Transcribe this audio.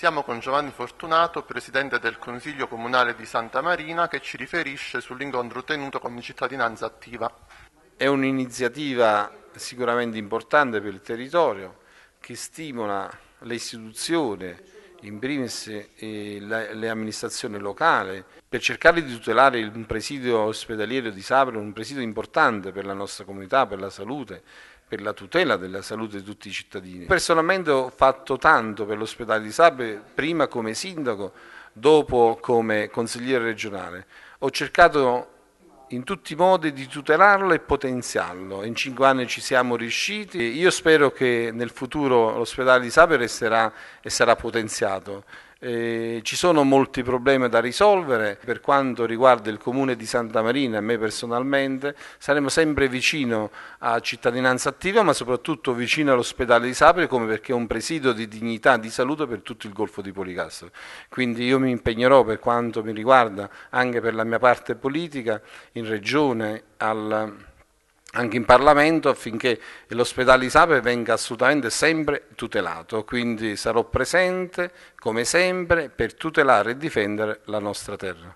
Siamo con Giovanni Fortunato, presidente del Consiglio Comunale di Santa Marina, che ci riferisce sull'incontro tenuto con Cittadinanza Attiva. È un'iniziativa sicuramente importante per il territorio che stimola le istituzioni, in primis eh, la, le amministrazioni locali, per cercare di tutelare un presidio ospedaliero di Sapro, un presidio importante per la nostra comunità, per la salute, per la tutela della salute di tutti i cittadini. Personalmente ho fatto tanto per l'ospedale di Sapro, prima come sindaco, dopo come consigliere regionale. Ho cercato in tutti i modi di tutelarlo e potenziarlo. In cinque anni ci siamo riusciti. Io spero che nel futuro l'ospedale di Sapere resterà sarà potenziato. Eh, ci sono molti problemi da risolvere per quanto riguarda il comune di Santa Marina, a me personalmente, saremo sempre vicino a cittadinanza attiva ma soprattutto vicino all'ospedale di Sapri come perché è un presidio di dignità, di salute per tutto il Golfo di Policastro. Quindi io mi impegnerò per quanto mi riguarda, anche per la mia parte politica, in regione al anche in Parlamento affinché l'ospedale di venga assolutamente sempre tutelato, quindi sarò presente come sempre per tutelare e difendere la nostra terra.